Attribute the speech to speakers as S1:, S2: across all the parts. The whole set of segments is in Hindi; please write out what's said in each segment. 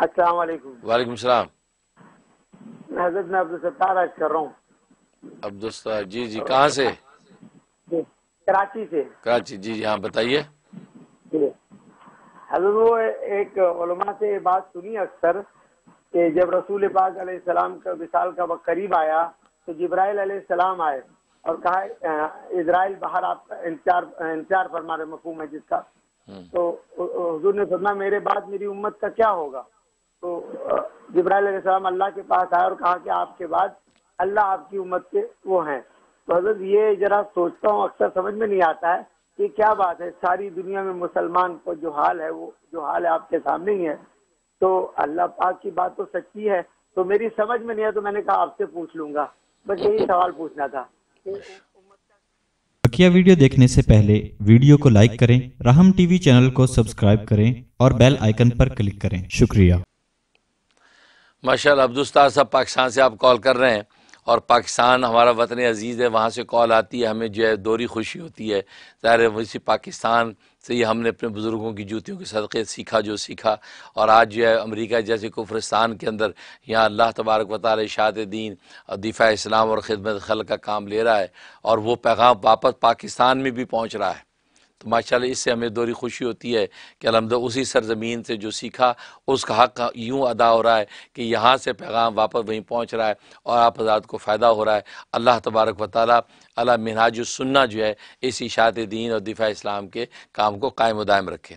S1: वाले वालेकुम सलाम हजरत मैं अब्दुल सत्तार आज कर रहा हूँ
S2: अब्दुल सत्तार जी जी कहाँ से
S1: कराची से
S2: कराची जी जी हाँ बताइए
S1: हजरत वो एक से बात सुनी अक्सर कि जब रसूल पाक सलाम का विशाल का वक्त करीब आया तो जब्राइल सलाम आए और कहा इसराइल बाहर आपका इंतजार फरमा रहे मफहूम है जिसका हम्म। तो हजूर ने सुना मेरे बाद मेरी उम्मत का क्या होगा तो जब्राइल सलाम अल्लाह के पास आए और कहा कि आपके बाद अल्लाह आपकी उम्मत के वो हैं तो हजरत ये जरा सोचता हूँ अक्सर समझ में नहीं आता है कि क्या बात है सारी दुनिया में मुसलमान को जो हाल है वो जो हाल है आपके सामने ही है तो अल्लाह पाक की बात तो सच्ची है तो मेरी समझ में नहीं है तो मैंने कहा आपसे पूछ लूंगा बस यही सवाल पूछना था बकिया वीडियो देखने से पहले वीडियो को लाइक करें राहम टीवी चैनल को सब्सक्राइब करें और बेल आइकन पर क्लिक करें शुक्रिया
S2: माशा अब्दुस्तार साहब पाकिस्तान से आप कॉल कर रहे हैं और पाकिस्तान हमारा वतन अजीज़ है वहाँ से कॉल आती है हमें जो है दोहरी खुशी होती है ज़ाहिर वैसे पाकिस्तान से ही हमने अपने बुज़ुर्गों की जूतियों के सदक़े सीखा जो सीखा और आज जो है अमरीका जैसे कुफरस्तान के अंदर यहाँ अल्लाह तबारक वाले शाद दीन और दिफ़ा इस्लाम और ख़िदमत खल का काम ले रहा है और वो पैगाम वापस पाकिस्तान में भी पहुँच रहा है तो माशा इससे हमें दोरी खुशी होती है कि अलहमद उसी सरजमीन से जो सीखा उसका हक यूँ अदा हो रहा है कि यहाँ से पैगाम वापस वहीं पहुँच रहा है और आप हजरात को फ़ायदा हो रहा है अल्लाह तबारक व अला मिनाज सुन्ना जो है इस इशात दीन और दिफ़ा इस्लाम के काम को कायम दायम रखे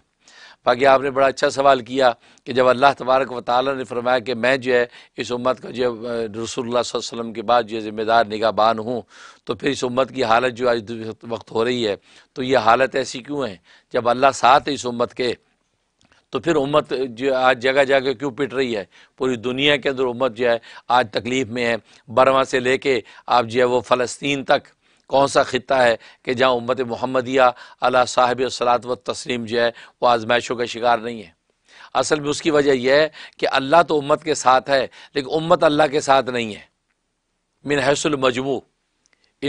S2: बाकी आपने बड़ा अच्छा सवाल किया कि जब अल्लाह तबारक व ताल ने फरमाया कि मैं जो है इस उम्मत का जो रसोल्ला वसम के बाद जो ज़िम्मेदार निगाहबान हूँ तो फिर इस उम्मत की हालत जो आज वक्त हो रही है तो ये हालत ऐसी क्यों है जब अल्लाह साथ है इस उम्मत के तो फिर उम्मत जो आज जगह जगह क्यों पिट रही है पूरी दुनिया के अंदर उम्मत जो है आज तकलीफ़ में है बरवा से लेके आप जो है वो फ़लस्तीन तक कौन सा ख़त्ता है कि जहाँ उम्मत मोहम्मदिया अला साहब सलात व तस्लीम जो है वह आजमाइशों का शिकार नहीं है असल में उसकी वजह यह है कि अल्लाह तो उम्मत के साथ है लेकिन उम्मत अल्लाह के साथ नहीं है मिन हैसलमजमू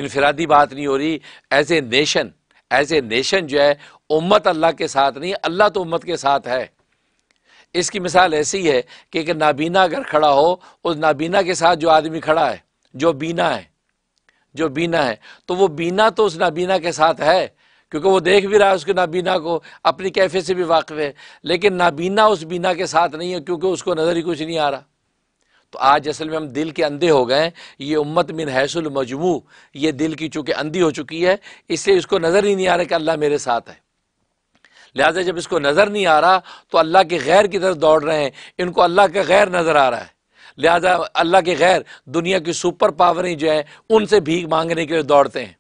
S2: इनफरादी बात नहीं हो रही as a nation as a nation जो है उम्मत अल्लाह के साथ नहीं अल्लाह तो उम्मत के साथ है इसकी मिसाल ऐसी है कि एक नाबीना अगर खड़ा हो उस नाबीना के साथ जो आदमी खड़ा है जो बीना है जो बीना है तो वो बीना तो उस नाबीना के साथ है क्योंकि वो देख भी रहा है उसके नाबीना को अपनी कैफे से भी वाकफ़ है लेकिन नाबीना उस बीना के साथ नहीं है क्योंकि उसको नज़र ही कुछ नहीं आ रहा तो आज असल में हम दिल के अंधे हो गए ये उम्मत मिन हैसुल मजमू ये दिल की चूँकि अंधी हो चुकी है इसलिए इसको नज़र ही नहीं आ रहा कि अल्लाह मेरे साथ है लिहाजा जब इसको नज़र नहीं आ रहा तो अल्लाह के गैर की तरफ दौड़ रहे हैं इनको अल्लाह का गैर नज़र आ रहा है लिहाजा अल्लाह के गैर दुनिया की सुपर पावरें जो है उनसे भीख मांगने के लिए दौड़ते हैं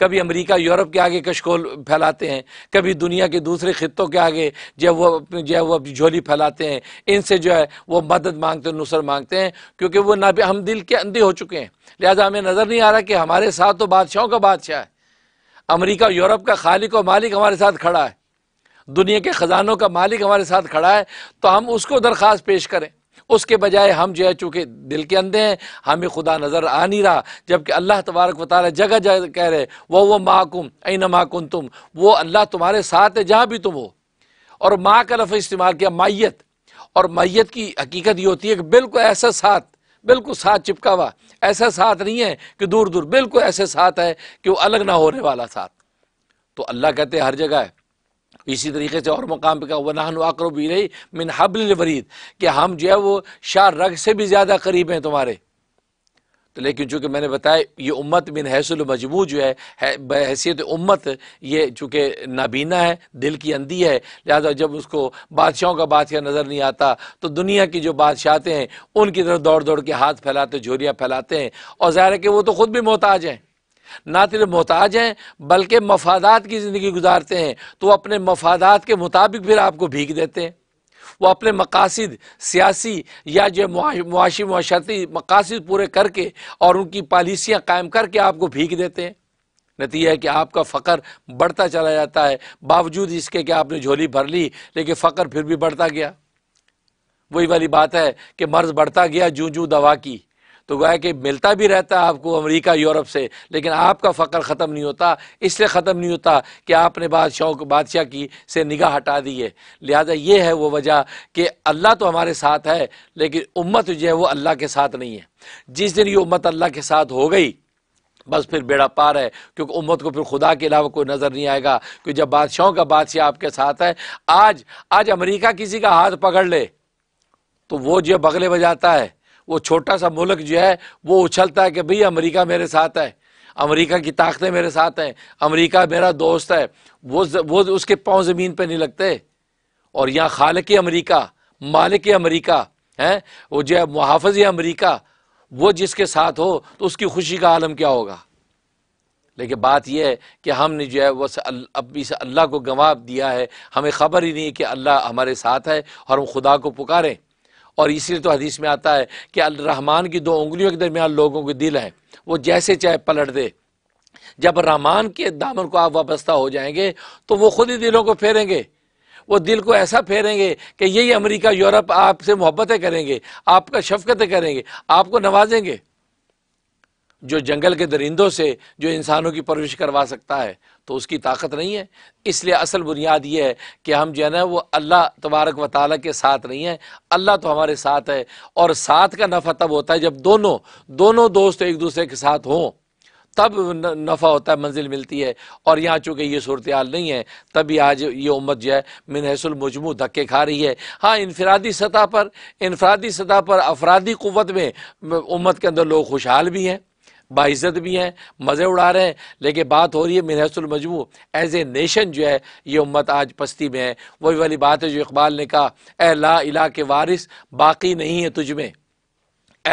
S2: कभी अमेरिका यूरोप के आगे कशकोल फैलाते हैं कभी दुनिया के दूसरे खितों के आगे जब वो जो है वो अपनी झोली फैलाते हैं इनसे जो है वो मदद मांगते हैं नुसर मांगते हैं क्योंकि वो ना हम दिल के अंधे हो चुके हैं लिहाजा हमें नज़र नहीं आ रहा कि हमारे साथ तो बादशाहों का बादशाह है अमरीका यूरोप का खालिक और मालिक हमारे साथ खड़ा है दुनिया के ख़जानों का मालिक हमारे साथ खड़ा है तो हम उसको दरख्वास्त पेश करें उसके बजाय हम जो है चूंकि दिल के अंधे हैं हमें खुदा नज़र आ नहीं रहा जबकि अल्लाह तबारक वाले जगह जगह कह रहे वो वो माकुम न माकुन तुम वो अल्लाह तुम्हारे साथ है जहां भी तुम हो और माँ का लफ इस्तेमाल किया माइत और मैत की हकीकत ये होती है कि बिल्कुल ऐसा साथ बिल्कुल साथ चिपका हुआ ऐसा साथ नहीं है कि दूर दूर बिल्कुल ऐसे साथ है कि वो अलग ना होने वाला साथ तो अल्लाह कहते हैं हर जगह है इसी तरीके से और मकाम पर कहा वनाहन भी रही मिन हबल वरीद कि हम जो है वो शाह रग से भी ज़्यादा करीब हैं तुम्हारे तो लेकिन चूँकि मैंने बताया ये उम्मत बिन हैसुल मजमू जो है, है बहसीत उम्मत ये चूँकि नाबीना है दिल की अंधी है लिहाजा जब उसको बादशाहों का बादशाह नज़र नहीं आता तो दुनिया की जो बादशाहते हैं उनकी तरफ दौड़ दौड़ के हाथ फैलाते झोलियाँ फैलाते हैं और ज़ाहिर है कि वो तो ख़ुद भी मोहताज हैं ना तेरे मोहताज हैं बल्कि मफादात की ज़िंदगी गुजारते हैं तो अपने मफादात के मुताबिक फिर आपको भीख देते हैं वो अपने मकासद सियासी या जो मुआशी माशरती मकासद पूरे करके और उनकी पॉलिसियाँ कायम करके आपको भीग देते हैं नतीजा है कि आपका फखर बढ़ता चला जाता है बावजूद इसके कि आपने झोली भर ली लेकिन फ़कर फिर भी बढ़ता गया वही वाली बात है कि मर्ज़ बढ़ता गया जूँ जूँ दवा की तो गोया कि मिलता भी रहता है आपको अमेरिका यूरोप से लेकिन आपका फ़क्र ख़त्म नहीं होता इसलिए ख़त्म नहीं होता कि आपने बादशाह बादशाह की से निगाह हटा दी है लिहाजा ये है वो वजह कि अल्लाह तो हमारे साथ है लेकिन उम्मत जो है वो अल्लाह के साथ नहीं है जिस दिन ये उम्मत अल्लाह के साथ हो गई बस फिर बेड़ा पार है क्योंकि उम्मत को फिर खुदा के अलावा कोई नज़र नहीं आएगा क्योंकि जब बादशाहों का बादशाह आपके साथ है आज आज अमरीका किसी का हाथ पकड़ ले तो वो जो बगले बजाता है वो छोटा सा मुल्क जो है वो उछलता है कि भाई अमेरिका मेरे साथ है अमेरिका की ताकतें मेरे साथ हैं अमेरिका मेरा दोस्त है वो वो उसके पाँव ज़मीन पर नहीं लगते और यहाँ खाल के अमरीका मालिक अमरीका हैं वो जो है मुहाफ़ अमरीका वो जिसके साथ हो तो उसकी खुशी का आलम क्या होगा लेकिन बात यह है कि हमने जो है वह अब इस अल्लाह को गंवा दिया है हमें ख़बर ही नहीं है कि अल्लाह हमारे साथ है और हम खुदा को पुकारें और इसलिए तो हदीस में आता है कि रहमान की दो उंगलियों के दरमियान लोगों के दिल है वो जैसे चाहे पलट दे जब रहमान के दामन को आप वाबस्ता हो जाएंगे तो वो खुद ही दिलों को फेरेंगे वो दिल को ऐसा फेरेंगे कि यही अमेरिका यूरोप आपसे मोहब्बतें करेंगे आपका शफकतें करेंगे आपको नवाजेंगे जो जंगल के दरिंदों से जो इंसानों की परवरिश करवा सकता है तो उसकी ताकत नहीं है इसलिए असल बुनियाद ये है कि हम जो है ना वो अल्लाह तबारक व ताली के साथ नहीं है अल्लाह तो हमारे साथ है और साथ का नफ़ा तब होता है जब दोनों दोनों दोस्त एक दूसरे के साथ हों तब नफ़ा होता है मंजिल मिलती है और यहाँ चूँकि ये सूरत हाल नहीं है तभी आज ये उम्मत जो है मिनहसलमजमू धक्के खा रही है हाँ इनफरादी सतह पर इनफरादी सतह पर अफरादी क़वत में उम्मत के अंदर लोग खुशहाल भी हैं बाइज़त भी हैं मज़े उड़ा रहे हैं लेकिन बात हो रही है मिनहसुल मजमू एज ए नेशन जो है ये उम्मत आज पस्ती में है वही वाली बात है जो इकबाल ने कहा ए ला इला के वारिस बाकी नहीं है तुझ में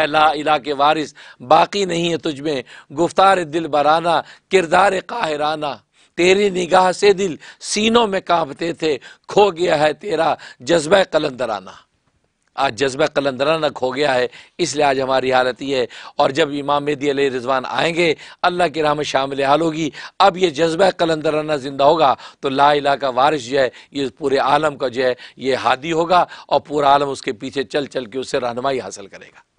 S2: ला इला के वारिस बाकी नहीं है तुझ में गुफ्तार दिल बराना किरदार काहिराना तेरी निगाह से दिल सीनों में कांपते थे खो गया है तेरा जज्बा कलंदराना आज जज्बा कलंदराना खो गया है इसलिए आज हमारी हालत ये है और जब इमाम मेदी रिजवान आएंगे अल्लाह की राह में शामिल हाल होगी अब ये जज्बा कलंदराना ज़िंदा होगा तो ला इला का वारिश जो है ये पूरे आलम का जो है ये हादी होगा और पूरा आलम उसके पीछे चल चल के उससे रहनमाई हासिल करेगा